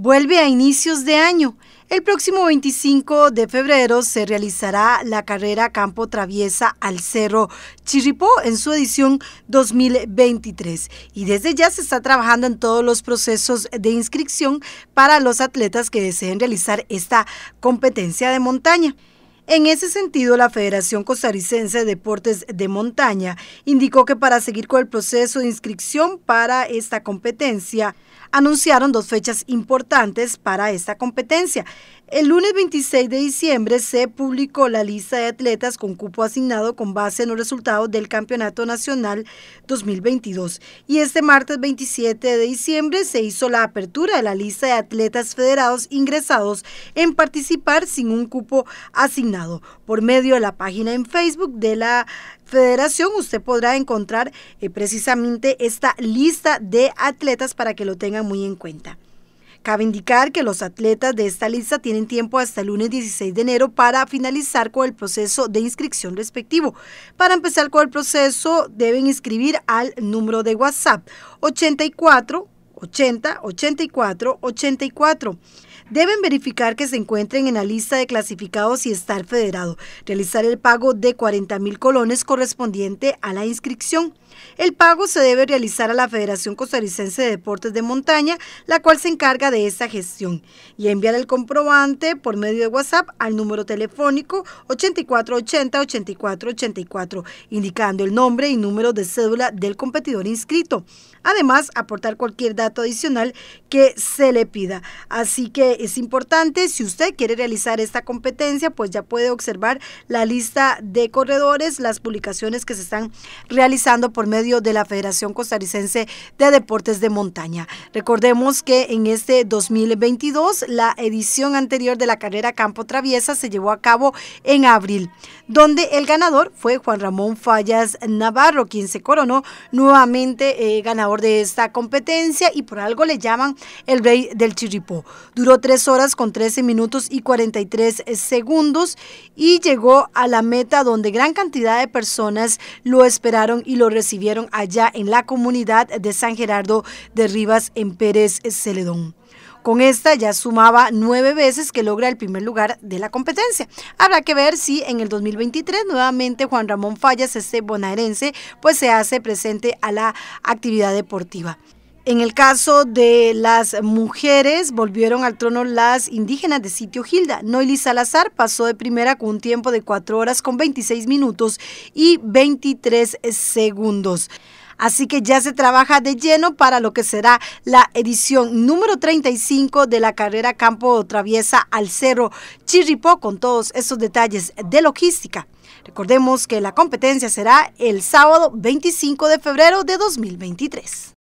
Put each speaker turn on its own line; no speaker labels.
vuelve a inicios de año. El próximo 25 de febrero se realizará la carrera Campo Traviesa al Cerro Chirripó en su edición 2023 y desde ya se está trabajando en todos los procesos de inscripción para los atletas que deseen realizar esta competencia de montaña. En ese sentido, la Federación Costarricense de Deportes de Montaña indicó que para seguir con el proceso de inscripción para esta competencia, anunciaron dos fechas importantes para esta competencia. El lunes 26 de diciembre se publicó la lista de atletas con cupo asignado con base en los resultados del Campeonato Nacional 2022 y este martes 27 de diciembre se hizo la apertura de la lista de atletas federados ingresados en participar sin un cupo asignado por medio de la página en Facebook de la Federación usted podrá encontrar eh, precisamente esta lista de atletas para que lo tengan muy en cuenta. Cabe indicar que los atletas de esta lista tienen tiempo hasta el lunes 16 de enero para finalizar con el proceso de inscripción respectivo. Para empezar con el proceso deben inscribir al número de WhatsApp 84 80 84 84. Deben verificar que se encuentren en la lista de clasificados y estar federado. Realizar el pago de 40 mil colones correspondiente a la inscripción. El pago se debe realizar a la Federación Costarricense de Deportes de Montaña, la cual se encarga de esta gestión, y enviar el comprobante por medio de WhatsApp al número telefónico 84 84 indicando el nombre y número de cédula del competidor inscrito. Además, aportar cualquier dato adicional que se le pida. Así que es importante, si usted quiere realizar esta competencia, pues ya puede observar la lista de corredores, las publicaciones que se están realizando por medio de la Federación Costarricense de Deportes de Montaña. Recordemos que en este 2022 la edición anterior de la carrera Campo Traviesa se llevó a cabo en abril, donde el ganador fue Juan Ramón Fallas Navarro, quien se coronó nuevamente eh, ganador de esta competencia y y por algo le llaman el rey del Chirripó. Duró 3 horas con 13 minutos y 43 eh, segundos y llegó a la meta donde gran cantidad de personas lo esperaron y lo recibieron allá en la comunidad de San Gerardo de Rivas en Pérez eh, Celedón. Con esta ya sumaba nueve veces que logra el primer lugar de la competencia. Habrá que ver si en el 2023 nuevamente Juan Ramón Fallas, este bonaerense, pues se hace presente a la actividad deportiva. En el caso de las mujeres, volvieron al trono las indígenas de sitio Gilda. Noili Salazar pasó de primera con un tiempo de 4 horas con 26 minutos y 23 segundos. Así que ya se trabaja de lleno para lo que será la edición número 35 de la carrera Campo Traviesa al Cerro Chirripó con todos esos detalles de logística. Recordemos que la competencia será el sábado 25 de febrero de 2023.